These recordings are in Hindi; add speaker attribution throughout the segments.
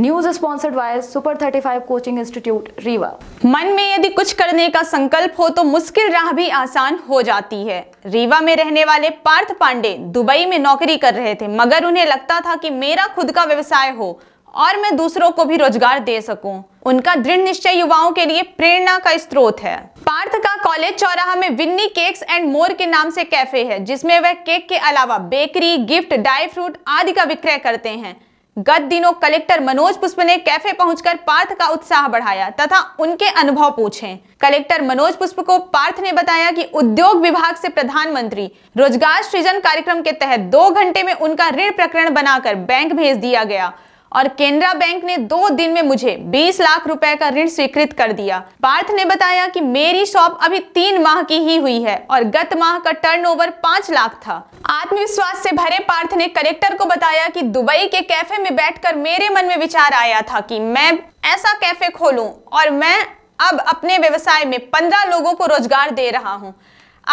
Speaker 1: News sponsored by super 35 coaching institute Rewa मन में यदि कुछ करने का संकल्प हो तो मुश्किल राह भी आसान हो जाती है रीवा में रहने वाले पार्थ पांडे दुबई में नौकरी कर रहे थे मगर उन्हें लगता था कि मेरा खुद का व्यवसाय हो और मैं दूसरों को भी रोजगार दे सकूं। उनका दृढ़ निश्चय युवाओं के लिए प्रेरणा का स्रोत है पार्थ का कॉलेज चौराहा में विन्नी केक्स एंड मोर के नाम से कैफे है जिसमें वह केक के अलावा बेकरी गिफ्ट ड्राई फ्रूट आदि का विक्रय करते हैं गत दिनों कलेक्टर मनोज पुष्प ने कैफे पहुंचकर पार्थ का उत्साह बढ़ाया तथा उनके अनुभव पूछे कलेक्टर मनोज पुष्प को पार्थ ने बताया कि उद्योग विभाग से प्रधानमंत्री रोजगार सृजन कार्यक्रम के तहत दो घंटे में उनका ऋण प्रकरण बनाकर बैंक भेज दिया गया और केनरा बैंक ने दो दिन में मुझे 20 लाख रुपए का ऋण स्वीकृत कर दिया पार्थ ने बताया कि मेरी शॉप अभी तीन माह की ही हुई है और गत माह का टर्नओवर पांच लाख था आत्मविश्वास से भरे पार्थ ने कलेक्टर को बताया कि दुबई के कैफे में बैठकर मेरे मन में विचार आया था कि मैं ऐसा कैफे खोलूं और मैं अब अपने व्यवसाय में पंद्रह लोगों को रोजगार दे रहा हूँ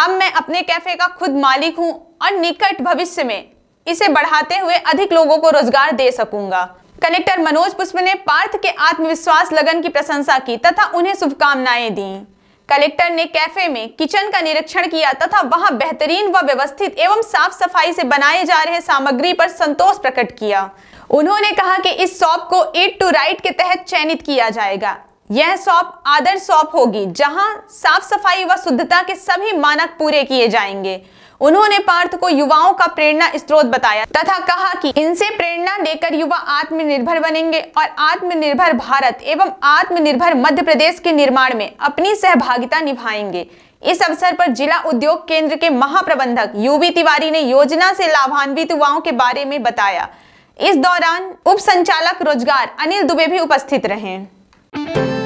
Speaker 1: अब मैं अपने कैफे का खुद मालिक हूँ और निकट भविष्य में इसे बढ़ाते हुए अधिक लोगों को रोजगार दे सकूंगा कलेक्टर मनोज पुष्प ने पार्थ के आत्मविश्वास लगन की प्रशंसा की तथा उन्हें शुभकामनाएं दी कलेक्टर ने कैफे में किचन का निरीक्षण किया तथा वहां बेहतरीन व व्यवस्थित एवं साफ सफाई से बनाए जा रहे सामग्री पर संतोष प्रकट किया उन्होंने कहा कि इस शॉप को एट टू राइट के तहत चयनित किया जाएगा यह शॉप आदर्श शॉप होगी जहां साफ सफाई व शुद्धता के सभी मानक पूरे किए जाएंगे उन्होंने पार्थ को युवाओं का प्रेरणा स्रोत बताया तथा कहा कि इनसे प्रेरणा लेकर युवा आत्मनिर्भर बनेंगे और आत्मनिर्भर भारत एवं आत्मनिर्भर मध्य प्रदेश के निर्माण में अपनी सहभागिता निभाएंगे इस अवसर पर जिला उद्योग केंद्र के महाप्रबंधक यूवी तिवारी ने योजना से लाभान्वित युवाओं के बारे में बताया इस दौरान उप संचालक रोजगार अनिल दुबे भी उपस्थित रहे